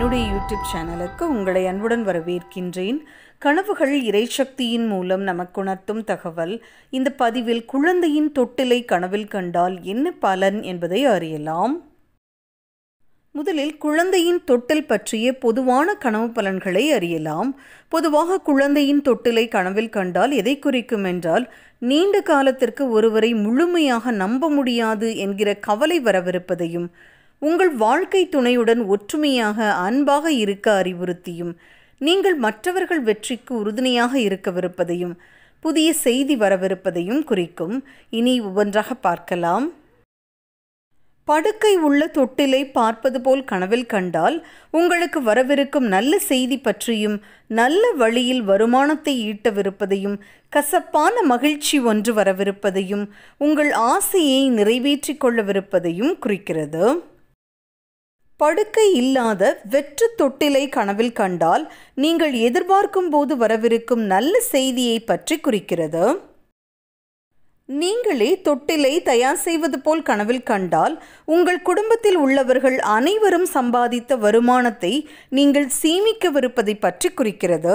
என்னுடைய யூடியூப் சேனலுக்கு உங்களை அன்புடன் வரவேற்கின்றேன் கனவுகள் இறைசக்தியின் மூலம் உணர்த்தும் தகவல் இந்த பதிவில் குழந்தையின் தொட்டிலை கனவில் கண்டால் என்ன பலன் என்பதை அறியலாம் முதலில் குழந்தையின் தொட்டில் பற்றிய பொதுவான கனவு பலன்களை அறியலாம் பொதுவாக குழந்தையின் தொட்டிலை கனவில் கண்டால் எதை குறிக்கும் என்றால் நீண்ட காலத்திற்கு ஒருவரை முழுமையாக நம்ப முடியாது என்கிற கவலை வரவிருப்பதையும் உங்கள் வாழ்க்கை துணையுடன் ஒற்றுமையாக அன்பாக இருக்க அறிவுறுத்தியும் நீங்கள் மற்றவர்கள் வெற்றிக்கு உறுதுணையாக இருக்கவிருப்பதையும் புதிய செய்தி வரவிருப்பதையும் குறிக்கும் இனி ஒவ்வொன்றாக பார்க்கலாம் படுக்கை உள்ள தொட்டிலை பார்ப்பது போல் கனவில் கண்டால் உங்களுக்கு வரவிருக்கும் நல்ல செய்தி பற்றியும் நல்ல வழியில் வருமானத்தை ஈட்டவிருப்பதையும் கசப்பான மகிழ்ச்சி ஒன்று வரவிருப்பதையும் உங்கள் ஆசையை நிறைவேற்றிக் கொள்ளவிருப்பதையும் குறிக்கிறது படுக்கை இல்லாத வெற்று தொட்டிலை கனவில் கண்டால் நீங்கள் எதிர்பார்க்கும் போது வரவிருக்கும் நல்ல செய்தியை பற்றி குறிக்கிறது நீங்களே தொட்டிலை தயார் செய்வது போல் கனவில் கண்டால் உங்கள் குடும்பத்தில் உள்ளவர்கள் அனைவரும் சம்பாதித்த வருமானத்தை நீங்கள் சீமிக்கவிருப்பதை பற்றி குறிக்கிறது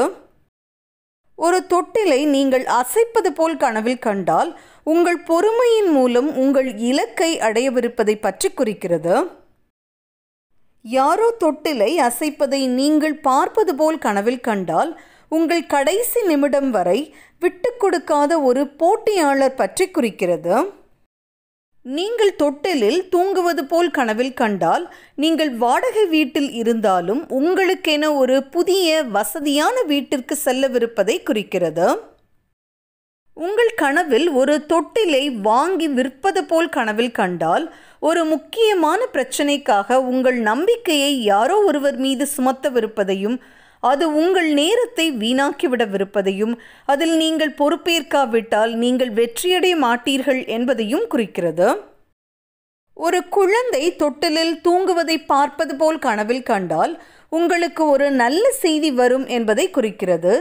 ஒரு தொட்டிலை நீங்கள் அசைப்பது போல் கனவில் கண்டால் உங்கள் பொறுமையின் மூலம் உங்கள் இலக்கை அடையவிருப்பதை பற்றி குறிக்கிறது யாரோ தொட்டிலை அசைப்பதை நீங்கள் பார்ப்பது போல் கனவில் கண்டால் உங்கள் கடைசி நிமிடம் வரை விட்டுக்கொடுக்காத கொடுக்காத ஒரு போட்டியாளர் பற்றி குறிக்கிறது நீங்கள் தொட்டிலில் தூங்குவது போல் கனவில் கண்டால் நீங்கள் வாடகை வீட்டில் இருந்தாலும் உங்களுக்கென ஒரு புதிய வசதியான வீட்டிற்கு செல்லவிருப்பதை குறிக்கிறது உங்கள் கனவில் ஒரு தொட்டிலை வாங்கி விற்பது போல் கனவில் கண்டால் ஒரு முக்கியமான பிரச்சனைக்காக உங்கள் நம்பிக்கையை யாரோ ஒருவர் மீது சுமத்தவிருப்பதையும் அது உங்கள் நேரத்தை வீணாக்கிவிடவிருப்பதையும் அதில் நீங்கள் பொறுப்பேற்காவிட்டால் நீங்கள் வெற்றியடைய மாட்டீர்கள் என்பதையும் குறிக்கிறது ஒரு குழந்தை தொட்டிலில் தூங்குவதை பார்ப்பது போல் கனவில் கண்டால் உங்களுக்கு ஒரு நல்ல செய்தி வரும் என்பதை குறிக்கிறது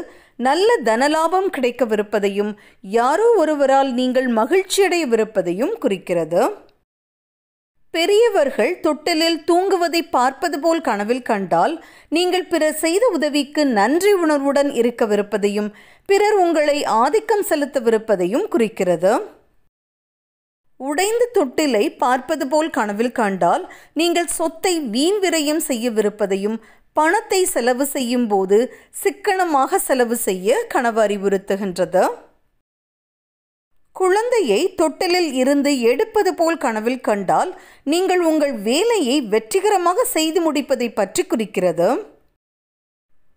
நல்ல தனலாபம் கிடைக்கவிருப்பதையும் யாரோ ஒருவரால் நீங்கள் மகிழ்ச்சியடையவிருப்பதையும் குறிக்கிறது பெரியவர்கள் தொட்டிலில் தூங்குவதை பார்ப்பது போல் கனவில் கண்டால் நீங்கள் பிறர் செய்த உதவிக்கு நன்றி உணர்வுடன் இருக்கவிருப்பதையும் பிறர் உங்களை ஆதிக்கம் செலுத்தவிருப்பதையும் குறிக்கிறது உடைந்த தொட்டிலை பார்ப்பது போல் கனவில் கண்டால் நீங்கள் சொத்தை வீண் விரயம் செய்யவிருப்பதையும் பணத்தை செலவு செய்யும் போது சிக்கனமாக செலவு செய்ய கனவு அறிவுறுத்துகின்றது குழந்தையை தொட்டிலில் இருந்து எடுப்பது போல் கனவில் கண்டால் நீங்கள் உங்கள் வேலையை வெற்றிகரமாக செய்து முடிப்பதை பற்றி குறிக்கிறது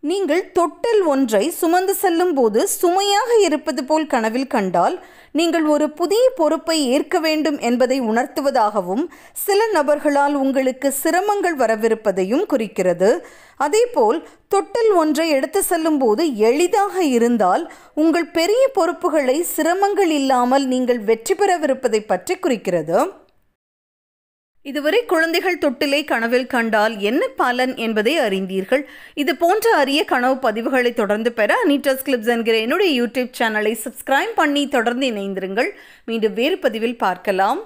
நீங்கள் தொட்டில் ஒன்றை சுமந்து செல்லும் போது சுமையாக இருப்பது போல் கனவில் கண்டால் நீங்கள் ஒரு புதிய பொறுப்பை ஏற்க வேண்டும் என்பதை உணர்த்துவதாகவும் சில நபர்களால் உங்களுக்கு சிரமங்கள் வரவிருப்பதையும் குறிக்கிறது அதேபோல் தொட்டில் ஒன்றை எடுத்து செல்லும் போது எளிதாக இருந்தால் உங்கள் பெரிய பொறுப்புகளை சிரமங்கள் இல்லாமல் நீங்கள் வெற்றி பெறவிருப்பதை பற்றி குறிக்கிறது இதுவரை குழந்தைகள் தொட்டிலை கனவில் கண்டால் என்ன பலன் என்பதை அறிந்தீர்கள் இது போன்ற அரிய கனவு பதிவுகளை தொடர்ந்து பெற அனிட்டஸ் கிளிப்ஸ் என்கிற என்னுடைய யூடியூப் சேனலை சப்ஸ்கிரைப் பண்ணி தொடர்ந்து இணைந்திருங்கள் மீண்டும் வேறு பதிவில் பார்க்கலாம்